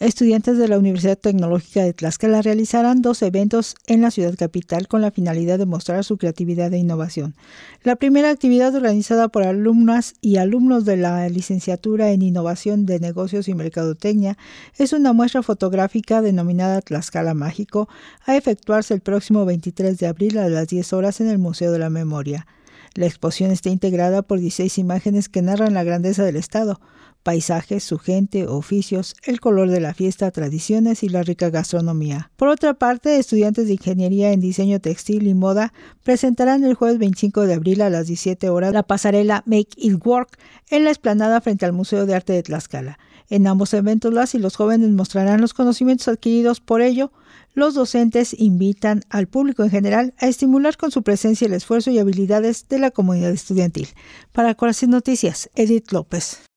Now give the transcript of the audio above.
Estudiantes de la Universidad Tecnológica de Tlaxcala realizarán dos eventos en la ciudad capital con la finalidad de mostrar su creatividad e innovación. La primera actividad organizada por alumnas y alumnos de la licenciatura en Innovación de Negocios y Mercadotecnia es una muestra fotográfica denominada Tlaxcala Mágico a efectuarse el próximo 23 de abril a las 10 horas en el Museo de la Memoria. La exposición está integrada por 16 imágenes que narran la grandeza del Estado paisajes, su gente, oficios, el color de la fiesta, tradiciones y la rica gastronomía. Por otra parte, estudiantes de ingeniería en diseño textil y moda presentarán el jueves 25 de abril a las 17 horas la pasarela Make It Work en la explanada frente al Museo de Arte de Tlaxcala. En ambos eventos las y los jóvenes mostrarán los conocimientos adquiridos por ello. Los docentes invitan al público en general a estimular con su presencia el esfuerzo y habilidades de la comunidad estudiantil. Para Corazón Noticias, Edith López.